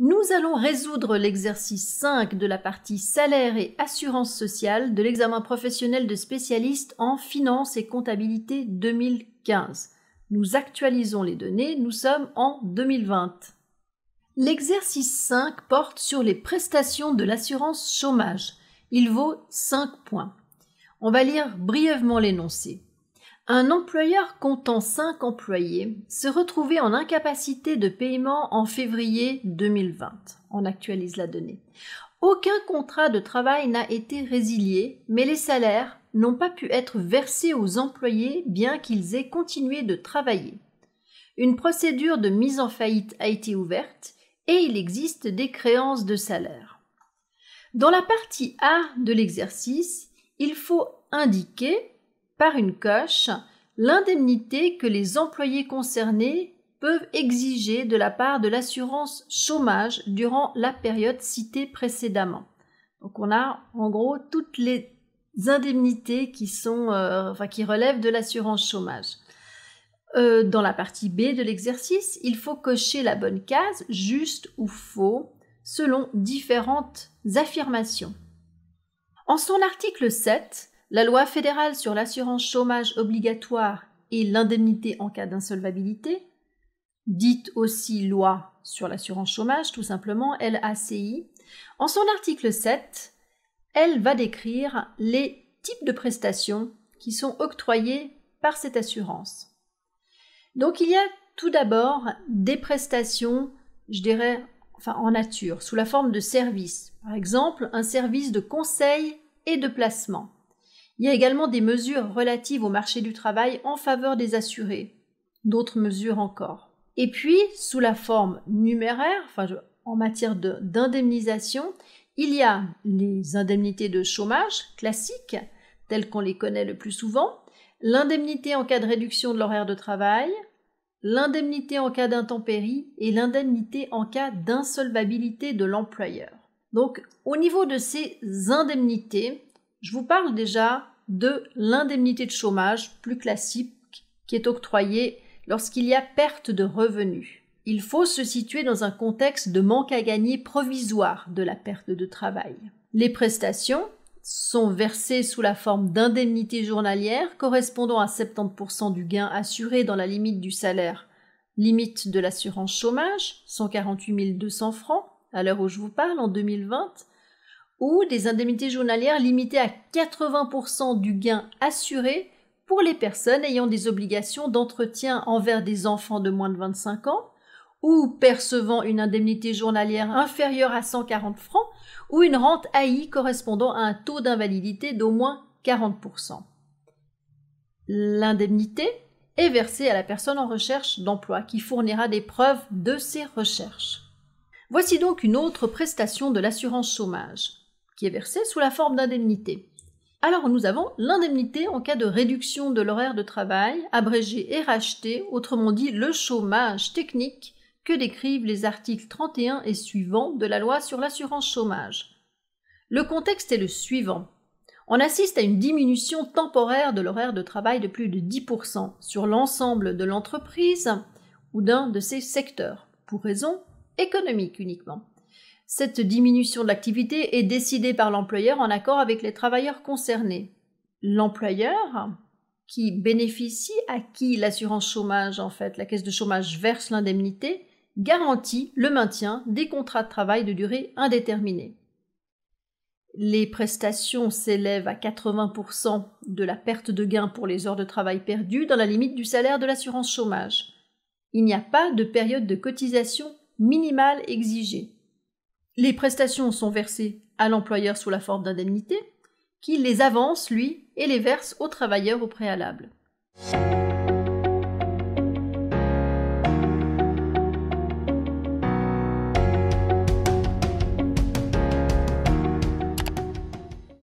Nous allons résoudre l'exercice 5 de la partie salaire et assurance sociale de l'examen professionnel de spécialiste en finance et comptabilité 2015. Nous actualisons les données, nous sommes en 2020. L'exercice 5 porte sur les prestations de l'assurance chômage. Il vaut 5 points. On va lire brièvement l'énoncé. Un employeur comptant 5 employés se retrouvait en incapacité de paiement en février 2020. On actualise la donnée. Aucun contrat de travail n'a été résilié, mais les salaires n'ont pas pu être versés aux employés bien qu'ils aient continué de travailler. Une procédure de mise en faillite a été ouverte et il existe des créances de salaire. Dans la partie A de l'exercice, il faut indiquer par une coche l'indemnité que les employés concernés peuvent exiger de la part de l'assurance chômage durant la période citée précédemment. Donc on a en gros toutes les indemnités qui sont, euh, enfin, qui relèvent de l'assurance chômage. Euh, dans la partie B de l'exercice, il faut cocher la bonne case, juste ou faux, selon différentes affirmations. En son article 7, la loi fédérale sur l'assurance chômage obligatoire et l'indemnité en cas d'insolvabilité, dite aussi loi sur l'assurance chômage, tout simplement, LACI, en son article 7, elle va décrire les types de prestations qui sont octroyées par cette assurance. Donc il y a tout d'abord des prestations, je dirais, en nature, sous la forme de services. Par exemple, un service de conseil et de placement. Il y a également des mesures relatives au marché du travail en faveur des assurés, d'autres mesures encore. Et puis, sous la forme numéraire, en matière d'indemnisation, il y a les indemnités de chômage classiques, telles qu'on les connaît le plus souvent, l'indemnité en cas de réduction de l'horaire de travail, l'indemnité en cas d'intempérie et l'indemnité en cas d'insolvabilité de l'employeur. Donc, au niveau de ces indemnités, je vous parle déjà de l'indemnité de chômage plus classique qui est octroyée lorsqu'il y a perte de revenus. Il faut se situer dans un contexte de manque à gagner provisoire de la perte de travail. Les prestations sont versées sous la forme d'indemnités journalières correspondant à 70% du gain assuré dans la limite du salaire, limite de l'assurance chômage, 148 200 francs à l'heure où je vous parle en 2020, ou des indemnités journalières limitées à 80% du gain assuré pour les personnes ayant des obligations d'entretien envers des enfants de moins de 25 ans ou percevant une indemnité journalière inférieure à 140 francs ou une rente AI correspondant à un taux d'invalidité d'au moins 40%. L'indemnité est versée à la personne en recherche d'emploi qui fournira des preuves de ses recherches. Voici donc une autre prestation de l'assurance chômage qui est versé sous la forme d'indemnité. Alors nous avons l'indemnité en cas de réduction de l'horaire de travail, abrégé et racheté, autrement dit le chômage technique que décrivent les articles 31 et suivants de la loi sur l'assurance chômage. Le contexte est le suivant. On assiste à une diminution temporaire de l'horaire de travail de plus de 10% sur l'ensemble de l'entreprise ou d'un de ses secteurs, pour raison économique uniquement. Cette diminution de l'activité est décidée par l'employeur en accord avec les travailleurs concernés. L'employeur, qui bénéficie à qui l'assurance chômage, en fait, la caisse de chômage verse l'indemnité, garantit le maintien des contrats de travail de durée indéterminée. Les prestations s'élèvent à 80% de la perte de gains pour les heures de travail perdues dans la limite du salaire de l'assurance chômage. Il n'y a pas de période de cotisation minimale exigée. Les prestations sont versées à l'employeur sous la forme d'indemnités, qui les avance, lui, et les verse au travailleur au préalable.